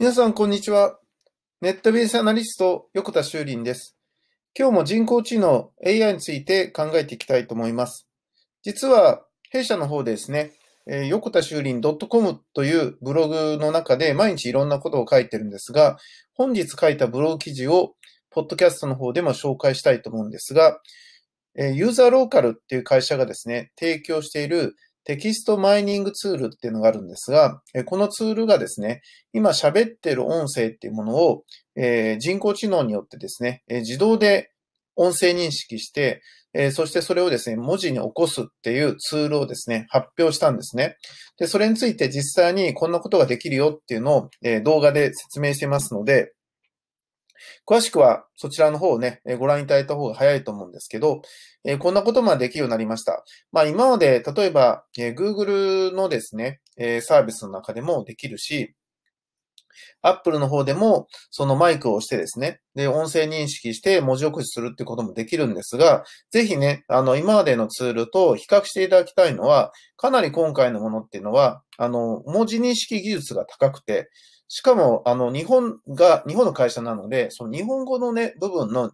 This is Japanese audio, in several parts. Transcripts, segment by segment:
皆さん、こんにちは。ネットビジネスアナリスト、横田修林です。今日も人工知能 AI について考えていきたいと思います。実は、弊社の方でですね、えー、横田修林 .com というブログの中で毎日いろんなことを書いてるんですが、本日書いたブログ記事を、ポッドキャストの方でも紹介したいと思うんですが、ユーザーローカルっていう会社がですね、提供しているテキストマイニングツールっていうのがあるんですが、このツールがですね、今喋ってる音声っていうものを、え人工知能によってですね、自動で音声認識して、えそしてそれをですね、文字に起こすっていうツールをですね、発表したんですね。で、それについて実際にこんなことができるよっていうのを、え動画で説明してますので、詳しくはそちらの方をね、ご覧いただいた方が早いと思うんですけど、こんなことまでできるようになりました。まあ今まで、例えば、Google のですね、サービスの中でもできるし、Apple の方でも、そのマイクを押してですね、で、音声認識して文字起こしするってこともできるんですが、ぜひね、あの、今までのツールと比較していただきたいのは、かなり今回のものっていうのは、あの、文字認識技術が高くて、しかも、あの、日本が、日本の会社なので、その日本語のね、部分の、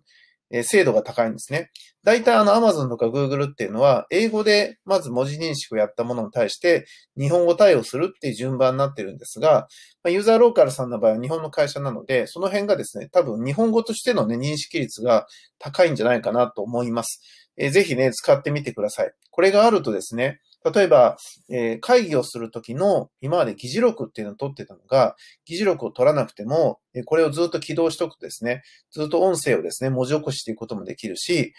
え精度が高いんですね。大体あの Amazon とか Google っていうのは、英語でまず文字認識をやったものに対して、日本語対応するっていう順番になってるんですが、まユーザーローカルさんの場合は日本の会社なので、その辺がですね、多分日本語としてのね、認識率が高いんじゃないかなと思います。えー、ぜひね、使ってみてください。これがあるとですね、例えば、えー、会議をするときの、今まで議事録っていうのを取ってたのが、議事録を取らなくても、えこれをずっと起動しとくとですね、ずっと音声をですね、文字起こししていくこともできるし、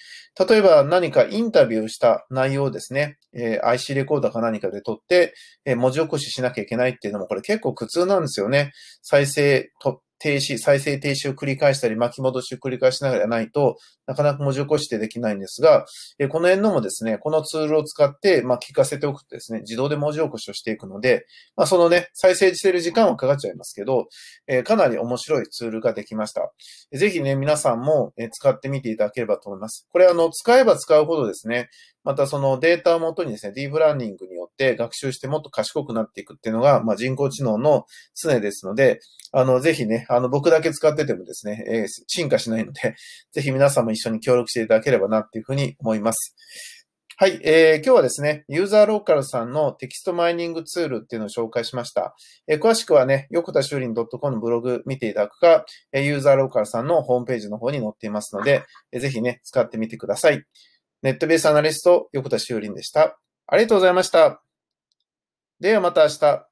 例えば何かインタビューした内容をですね、えー、IC レコーダーか何かで取って、えー、文字起こししなきゃいけないっていうのも、これ結構苦痛なんですよね。再生と、停止、再生停止を繰り返したり、巻き戻しを繰り返しながらないと、なかなか文字起こしってできないんですが、えこの辺のもですね、このツールを使って、まあ、聞かせておくとですね、自動で文字起こしをしていくので、まあ、そのね、再生してる時間はかかっちゃいますけど、えかなり面白いツールができました。ぜひね、皆さんも使ってみていただければと思います。これ、あの、使えば使うほどですね、またそのデータをもとにですね、ディープラーニングによって学習してもっと賢くなっていくっていうのが、まあ、人工知能の常ですので、あの、ぜひね、あの、僕だけ使っててもですね、えー、進化しないので、ぜひ皆さんも一緒に協力していただければなっていうふうに思います。はい、えー、今日はですね、ユーザーローカルさんのテキストマイニングツールっていうのを紹介しました。えー、詳しくはね、横田修林 .com のブログ見ていただくか、えユーザーローカルさんのホームページの方に載っていますので、えー、ぜひね、使ってみてください。ネットベースアナリスト、横田修林でした。ありがとうございました。ではまた明日。